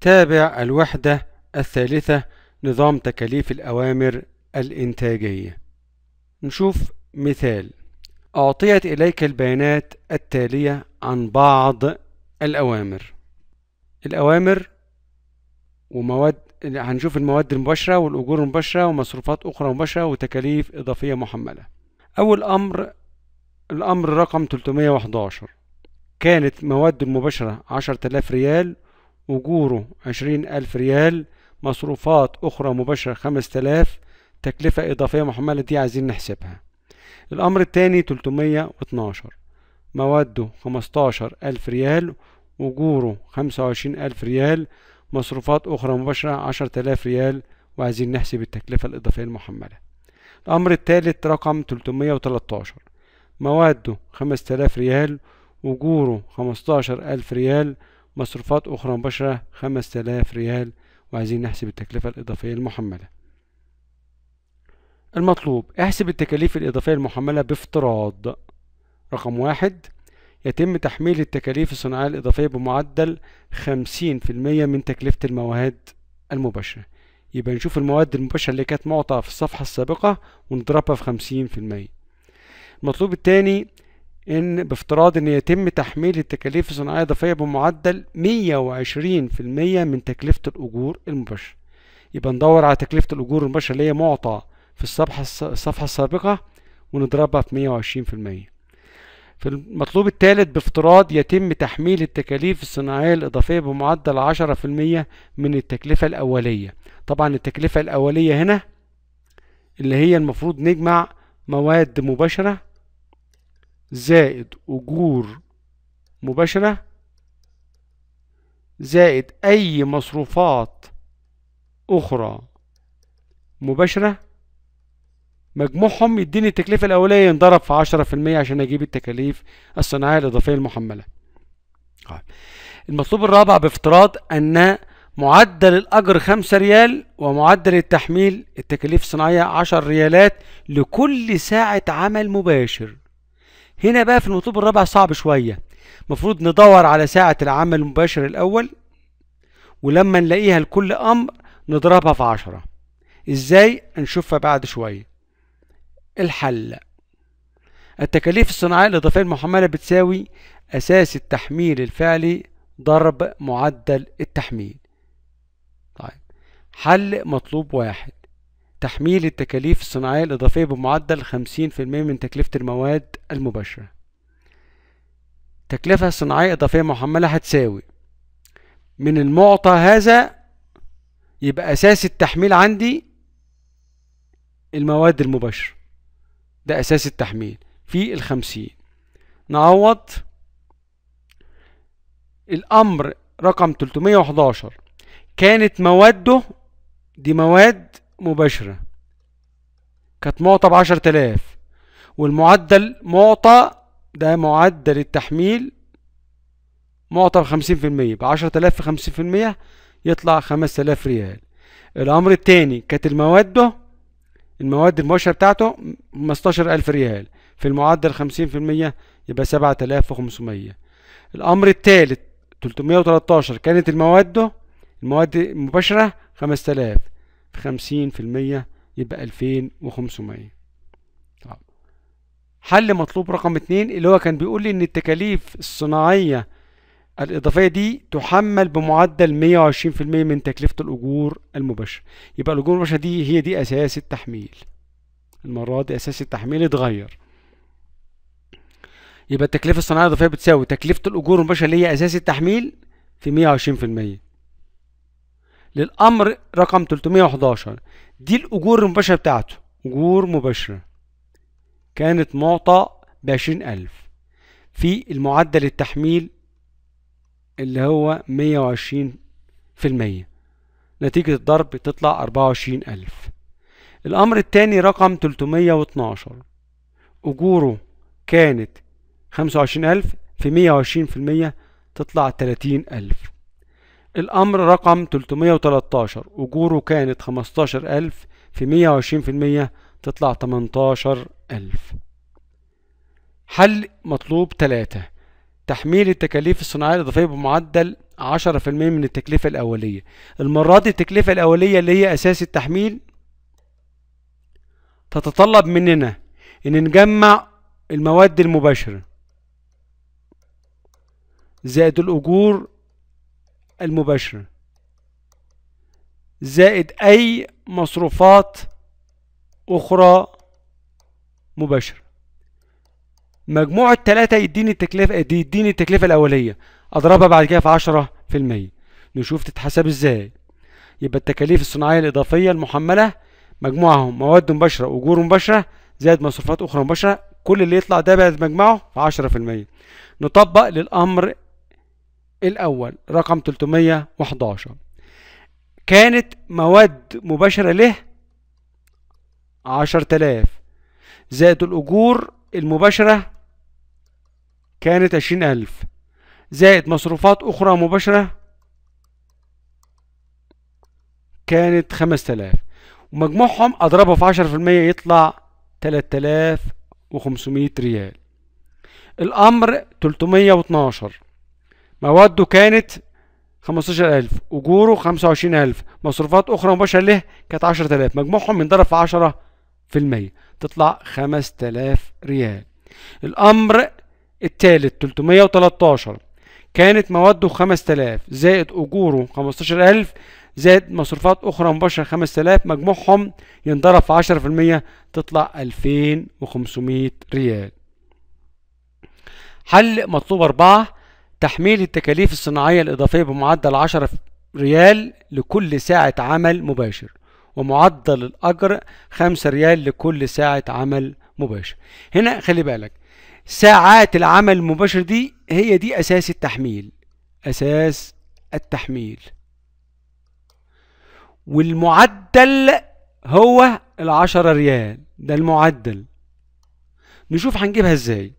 تابع الوحدة الثالثة نظام تكاليف الأوامر الإنتاجية نشوف مثال أعطيت إليك البيانات التالية عن بعض الأوامر الأوامر ومواد هنشوف المواد المباشرة والأجور المباشرة ومصروفات أخرى مباشرة وتكاليف إضافية محملة أول أمر الأمر رقم 311 كانت مواد المباشرة 10000 ريال أجوره عشرين ألف ريال مصروفات أخرى مباشرة خمس تلاف تكلفة إضافية محملة دي عايزين نحسبها الأمر التاني تلتمية واتناشر مواده خمستاشر ألف ريال أجوره خمسة وعشرين ألف ريال مصروفات أخرى مباشرة عشر تلاف ريال وعايزين نحسب التكلفة الإضافية المحملة الأمر التالت رقم تلتمية وتلاتاشر مواده خمس تلاف ريال أجوره خمستاشر ألف ريال مصروفات أخرى مباشرة خمس تلاف ريال وعايزين نحسب التكلفة الإضافية المحملة المطلوب احسب التكاليف الإضافية المحملة بافتراض رقم واحد يتم تحميل التكاليف الصناعية الإضافية بمعدل خمسين في المية من تكلفة المواد المباشرة يبقى نشوف المواد المباشرة اللي كانت معطى في الصفحة السابقة ونضربها في خمسين في المية المطلوب التاني ان بافتراض ان يتم تحميل التكاليف الصناعيه الاضافيه بمعدل 120% من تكلفه الاجور المباشره يبقى ندور على تكلفه الاجور المباشره اللي هي معطى في الصفحه الصفحه السابقه ونضربها في 120% في المطلوب الثالث بافتراض يتم تحميل التكاليف الصناعية الإضافية بمعدل عشرة في المية من التكلفة الأولية طبعا التكلفة الأولية هنا اللي هي المفروض نجمع مواد مباشرة زائد أجور مباشرة زائد أي مصروفات أخرى مباشرة مجموعهم يديني التكلفة الأولية ينضرب في عشرة في المية عشان أجيب التكاليف الصناعية الإضافية المحملة. طيب، المطلوب الرابع بافتراض أن معدل الأجر خمسة ريال ومعدل التحميل التكاليف الصناعية عشر ريالات لكل ساعة عمل مباشر. هنا بقى في المطلوب الرابع صعب شوية المفروض ندور على ساعة العمل المباشر الأول ولما نلاقيها لكل أمر نضربها في عشرة إزاي هنشوفها بعد شوية الحل التكاليف الصناعية الإضافية المحملة بتساوي أساس التحميل الفعلي ضرب معدل التحميل طيب حل مطلوب واحد تحميل التكاليف الصناعية الإضافية بمعدل 50% من تكلفة المواد المباشرة تكلفة صناعية إضافية محملة هتساوي من المعطى هذا يبقى أساس التحميل عندي المواد المباشرة ده أساس التحميل في الخمسين نعوض الأمر رقم 311 كانت مواده دي مواد مباشرة كانت معطى ب 10000 والمعدل معطى ده معدل التحميل معطى بخمسين في المية 10000 في خمسين في المية يطلع 5000 ريال الأمر التاني كانت المواد المواد المباشرة بتاعته خمستاشر ألف ريال في المعدل خمسين في المية يبقى سبعة الأمر التالت تلتمية كانت المواد المواد المباشرة 5000 خمسين في المية يبقى ألفين وخمسمية طيب. حل مطلوب رقم اتنين اللي هو كان بيقول لي إن التكاليف الصناعية الإضافية دي تحمل بمعدل مية وعشرين في المية من تكلفة الأجور المباشرة يبقى الأجور المباشرة دي هي دي أساس التحميل المرة دي أساس التحميل اتغير يبقى التكلفة الصناعية الإضافية بتساوي تكلفة الأجور المباشرة اللي هي أساس التحميل في مية وعشرين في المية للأمر رقم 311 دي الأجور المباشرة بتاعته أجور مباشرة كانت معطى بعشرين ألف في المعدل التحميل اللي هو مية وعشرين في المية نتيجة الضرب تطلع أربعة وعشرين ألف الأمر التاني رقم تلتمية واتناشر أجوره كانت خمسة وعشرين ألف في مية وعشرين في المية تطلع تلاتين ألف الأمر رقم 313 أجوره كانت 15000 في 120% تطلع 18000 حل مطلوب 3 تحميل التكاليف الصناعية الإضافية بمعدل 10% من التكلفة الأولية المرة دي التكلفة الأولية اللي هي أساس التحميل تتطلب مننا إن نجمع المواد المباشرة زائد الأجور المباشرة زائد أي مصروفات أخرى مباشرة مجموع التلاتة يديني التكلفة يديني التكلفة الأولية أضربها بعد كده في عشرة في المية نشوف تتحسب إزاي يبقى التكاليف الصناعية الإضافية المحملة مجموعهم مواد مباشرة وأجور مباشرة زائد مصروفات أخرى مباشرة كل اللي يطلع ده بعد مجمعه في عشرة في المية نطبق للأمر الأول رقم 311 كانت مواد مباشرة له 10000 زائد الأجور المباشرة كانت 20000 زائد مصروفات أخرى مباشرة كانت 5000 ومجموعهم أضربه في 10% في المية يطلع 3500 ريال الأمر 312 مواده كانت 15000 اجوره 25000 مصروفات اخرى مباشره له كانت 10000 مجموعهم ينضرب في 10% تطلع 5000 ريال الامر الثالث 313 كانت مواده 5000 زائد اجوره 15000 زائد مصروفات اخرى مباشره 5000 مجموعهم ينضرب في 10% تطلع 2500 ريال حل مطلوب 4 تحميل التكاليف الصناعية الإضافية بمعدل 10 ريال لكل ساعة عمل مباشر ومعدل الأجر 5 ريال لكل ساعة عمل مباشر هنا خلي بالك ساعات العمل المباشر دي هي دي أساس التحميل أساس التحميل والمعدل هو العشرة ريال ده المعدل نشوف هنجيبها ازاي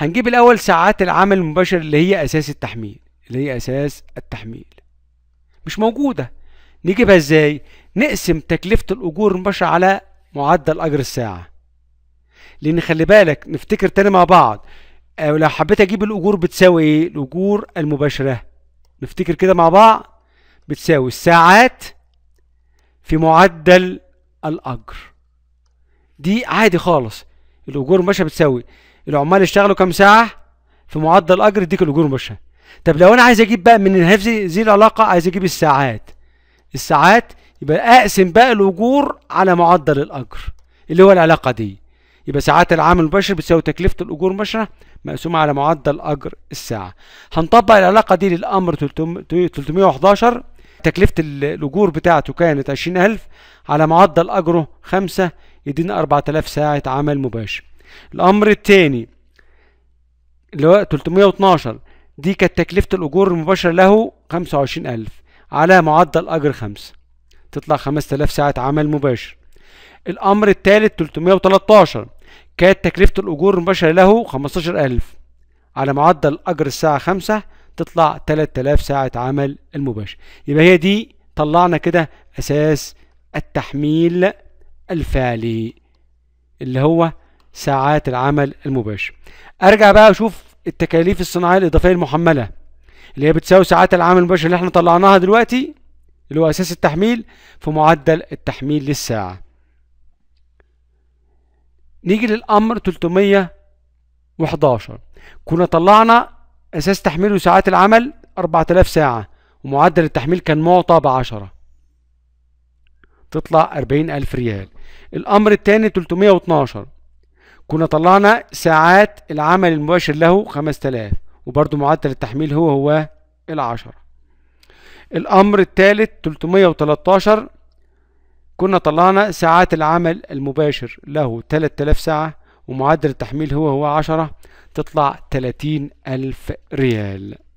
هنجيب الاول ساعات العمل المباشر اللي هي اساس التحميل اللي هي اساس التحميل مش موجوده نجيبها ازاي نقسم تكلفه الاجور المباشره على معدل اجر الساعه لان خلي بالك نفتكر تاني مع بعض أو آه، لو حبيت اجيب الاجور بتساوي ايه الاجور المباشره نفتكر كده مع بعض بتساوي الساعات في معدل الاجر دي عادي خالص الاجور المباشره بتساوي العمال اشتغلوا كام ساعه في معدل اجر يديك الاجور مباشره طب لو انا عايز اجيب بقى من هذه زي العلاقه عايز اجيب الساعات الساعات يبقى اقسم بقى الاجور على معدل الاجر اللي هو العلاقه دي يبقى ساعات العمل المباشر بتساوي تكلفه الاجور مباشره مقسومه على معدل اجر الساعه هنطبق العلاقه دي للامر 311 تكلفه الاجور بتاعته كانت 20000 على معدل اجره 5 يدينا 4000 ساعه عمل مباشر الامر الثاني اللي هو 312 دي كانت تكلفة الأجور المباشرة له 25000 على معدل أجر 5 تطلع 5000 ساعة عمل مباشر الأمر الثالث 313 كانت تكلفة الأجور المباشرة له 15000 على معدل أجر الساعة 5 تطلع 3000 ساعة عمل المباشر يبقى هي دي طلعنا كده أساس التحميل الفعلي اللي هو ساعات العمل المباشر ارجع بقى اشوف التكاليف الصناعيه الاضافيه المحمله اللي هي بتساوي ساعات العمل المباشر اللي احنا طلعناها دلوقتي اللي هو اساس التحميل في معدل التحميل للساعه نيجي للامر 311 كنا طلعنا اساس تحميله ساعات العمل 4000 ساعه ومعدل التحميل كان معطى ب 10 تطلع 40000 ريال الامر الثاني 312 كنا طلعنا ساعات العمل المباشر له 5000 وبرضو معدل التحميل هو هو ال10 الأمر الثالث 313 كنا طلعنا ساعات العمل المباشر له 3000 ساعة ومعدل التحميل هو هو 10 تطلع 30000 ريال